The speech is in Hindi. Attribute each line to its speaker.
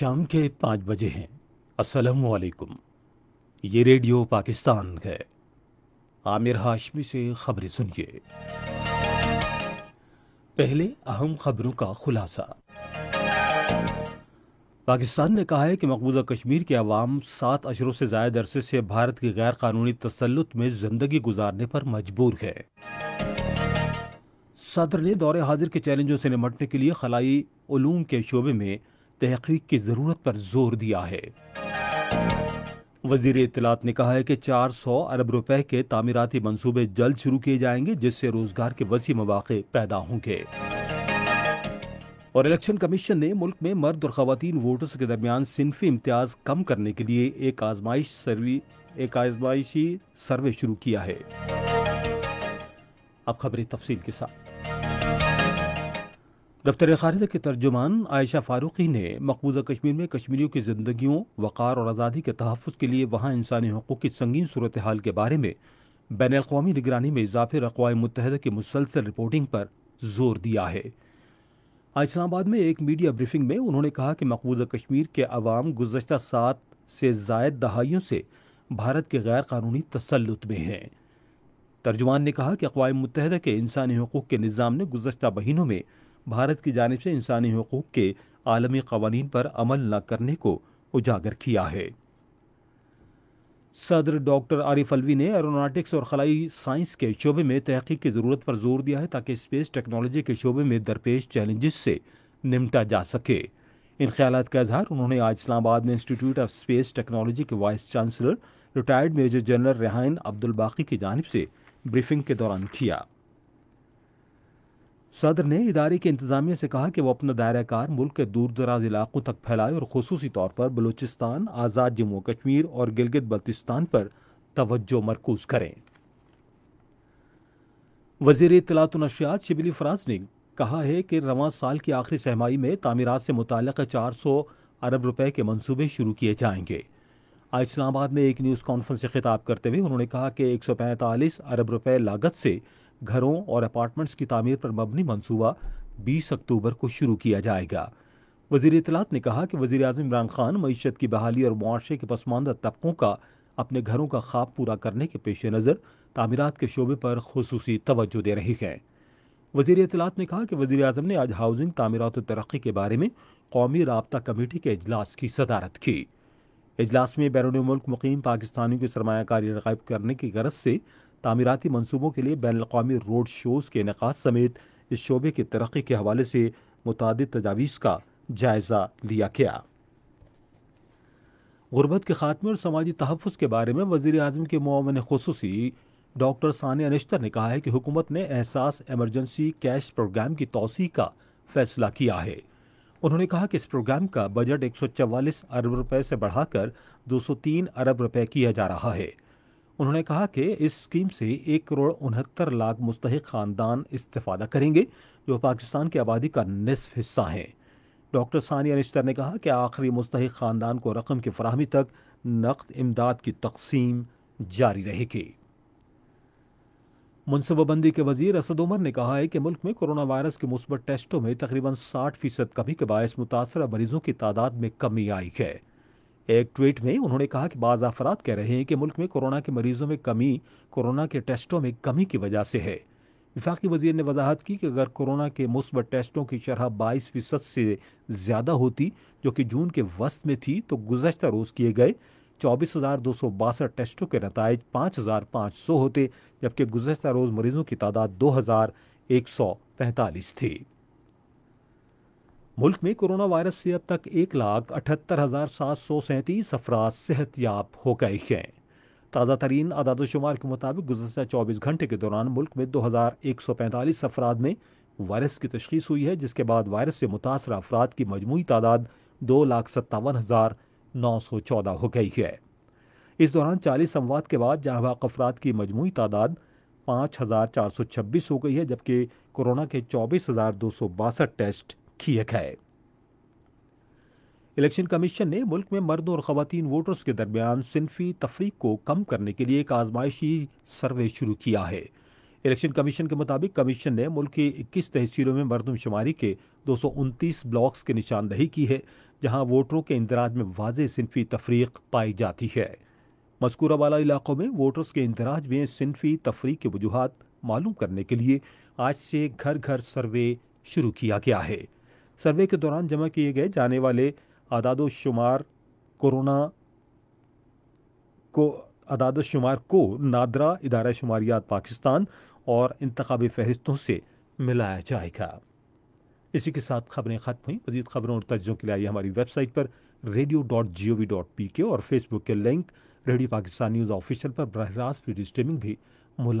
Speaker 1: शाम के पाँच बजे हैं असलकुम ये रेडियो पाकिस्तान है आमिर हाशमी से खबरें सुनिए पहले अहम खबरों का खुलासा पाकिस्तान ने कहा है कि मकबूजा कश्मीर के अवाम सात अशरों से ज्यादा अरसे से भारत के गैर कानूनी तसलुत में जिंदगी गुजारने पर मजबूर है सदर ने दौरे हाजिर के चैलेंजों से निपटने के लिए खलाई के शोबे में तहकीक की ज़रूरत पर जोर दिया है वजीर इतलात ने कहा है कि 400 अरब रुपए के तामीराती मंसूबे जल्द शुरू किए जाएंगे जिससे रोजगार के वसी मौाक़े पैदा होंगे और इलेक्शन कमीशन ने मुल्क में मर्द और खातन वोटर्स के दरमियान सिनफी इम्तियाज कम करने के लिए एक आजमाइश सर्वे एक आजमाइशी सर्वे शुरू किया है अब खबरें तफसील के साथ दफ्तर खारजा के तर्जुमान आयशा फारूकी ने मकबूजा कश्मीर में कश्मीरियों की जिंदगियों वक़ार और आज़ादी के तहफ़ के लिए वहाँ इंसानी हकूक़ की संगीन सूरत हाल के बारे में बैन अवी निगरानी में इजाफे अकवा मुतहद की मुसलसल रिपोर्टिंग पर जोर दिया है आज इस्लामाबाद में एक मीडिया ब्रीफिंग में उन्होंने कहा कि मकबूजा कश्मीर के अवाम गुजशत सात से जायद दहाइयों से भारत के गैर कानूनी तसलुत में हैं तर्जुमान ने कहा कि अकवा मुतहद के इंसानी हकूक़ के निज़ाम ने गुजशत महीनों में भारत की जानब से इंसानी हकूक़ के आलमी कवानीन पर अमल न करने को उजागर किया है सदर डॉक्टर आरिफ अलवी ने एरोनाटिक्स और खलाई साइंस के शोबे में तहकीक की ज़रूरत पर जोर दिया है ताकि स्पेस टेक्नोलॉजी के शोबे में दरपेश चैलेंजेस से निपटा जा सके इन ख्याल का इजहार उन्होंने आज इस्लामाबाद में इंस्टीट्यूट ऑफ स्पेस टेक्नोलॉजी के vice chancellor retired major general Rehan Abdulbaqi की जानब से ब्रीफिंग के दौरान किया सदर ने इदारे के इंतजामिया से कहा कि वह अपना दायरा कार मुल्क के दूर दराज इलाकों तक फैलाए और खसूसी तौर पर बलूचिस्तान आज़ाद जम्मू कश्मीर और गिलगित बल्तिस्तान पर तोज्जो मरकूज करें वजीर इतलात नशियात शिबली फराज ने कहा है कि रवान साल की आखिरी सहमाही में तमीरत से मुतल चार सौ अरब रुपए के मनसूबे शुरू किए जाएंगे आज इस्लामाबाद में एक न्यूज़ कॉन्फ्रेंस से खिताब करते हुए उन्होंने कहा कि एक सौ पैंतालीस अरब रुपये लागत से घरों और अपार्टमेंट्स की तमीर पर मबनी मनसूबा बीस अक्टूबर को शुरू किया जाएगा वजीर इतलात ने कहा कि वजी अजम इमरान खान मीशत की बहाली और मुआरे के पसमानदा तबकों का अपने घरों का ख्वाब पूरा करने के पेश नज़र तमीरत के शोबे पर खसूस तोज्जो दे रही है वजीर अतलात ने कहा कि वजी अजम ने आज हाउसिंग तमीरत तरक्की के बारे में कौमी रबता कमेटी के अजलास की सदारत की अजलास में बैरून मुल्क मुकीम पाकिस्तानियों की सरमाकारी रगायब करने की गरज से तमीराती मनसूबों के लिए बैन अवी रोड शोज़ के इनका समेत इस शोबे की तरक्की के हवाले से मुतद तजावीज़ का जायज़ा लिया गया गुरबत के खात्मे और समाजी तहफ़ के बारे में वज़ी अजम के मामन खसूसी डॉक्टर सानिया अनिश्तर ने कहा है कि हुकूमत ने एहसास एमरजेंसी कैश प्रोग्राम की तोसी का फैसला किया है उन्होंने कहा कि इस प्रोग्राम का बजट एक सौ चवालीस अरब रुपये से बढ़ाकर दो सौ तीन अरब रुपये किया जा रहा है उन्होंने कहा कि इस स्कीम से एक करोड़ उनहत्तर लाख मुस्तक खानदान इस्तेफादा करेंगे जो पाकिस्तान की आबादी का नसफ हिस्सा हैं डॉक्टर सानिया निश्तर ने कहा कि आखिरी मुस्तक खानदान को रकम की फ्राहमी तक नकद इमदाद की तकसीम जारी रहेगी मनसूबाबंदी के वजीर असद उमर ने कहा है कि मुल्क में कोरोना वायरस के मुस्बत टेस्टों में तकरीबन 60 फीसद कमी के बायस मुतासर मरीजों की तादाद में कमी आई है एक ट्वीट में उन्होंने कहा कि बाज़ अफराद कह रहे हैं कि मुल्क में कोरोना के मरीजों में कमी कोरोना के टेस्टों में कमी की वजह से है विफाकी वजीर ने वजाहत की कि अगर कोरोना के मुस्बत टेस्टों की शरह बाईस फीसद से ज़्यादा होती जो कि जून के वस्त में थी तो गुजशत रोज़ किए गए चौबीस हज़ार दो सौ बासठ टेस्टों के नतज पाँच हज़ार पाँच सौ होते जबकि गुजशत रोज़ मरीजों की तादाद दो हज़ार एक सौ पैंतालीस थी मुल्क में कोरोना वायरस से अब तक एक लाख अठहत्तर हज़ार सात सौ सैंतीस अफराज सेहतियाब हो गए हैं ताज़ा तरीन आदादोशुमार के मुताबिक गुजशत चौबीस घंटे के दौरान मुल्क में दो हज़ार एक सौ पैंतालीस अफराद में वायरस की तशखीस हुई है जिसके बाद वायरस से मुतासर अफराद की मजमू तादाद दो लाख सत्तावन हज़ार नौ सौ चौदह हो गई है इस दौरान चालीस अमवाद के बाद जहाँबाक अफराद की मजमू तादाद पाँच हज़ार चार सौ छब्बीस हो गई है जबकि कोरोना के चौबीस हज़ार दो सौ बासठ टेस्ट खियक है इलेक्शन कमीशन ने मुल्क में मर्दों और खातन वोटर्स के दरमियान सिनफी तफरीक को कम करने के लिए एक आजमाइशी सर्वे शुरू किया है इलेक्शन कमीशन के मुताबिक कमीशन ने मुल्क की इक्कीस तहसीलों में मरदमशुमारी के दो सौ उनतीस ब्लॉक्स की निशानदही की है जहाँ वोटरों के इंदराज में वाज सिनफी तफरीक पाई जाती है मस्कूरा वाला इलाकों में वोटर्स के इंदराज में सिनफी तफरीक की वजूहत मालूम करने के लिए आज से घर घर सर्वे शुरू किया गया है सर्वे के दौरान जमा किए गए जाने वाले आदाद शुमार कोरोना को अदाद शुमार को नादरा इदारा शुमारियात पाकिस्तान और इंतबी फहरिस्तों से मिलाया जाएगा इसी के साथ खबरें ख़त्म हुई मजीद खबरों और तजों के लिए आइए हमारी वेबसाइट पर radio dot G O V dot P K और फेसबुक के link radio Pakistan news official पर बरह रास्त वीडियो स्ट्रीमिंग भी मुला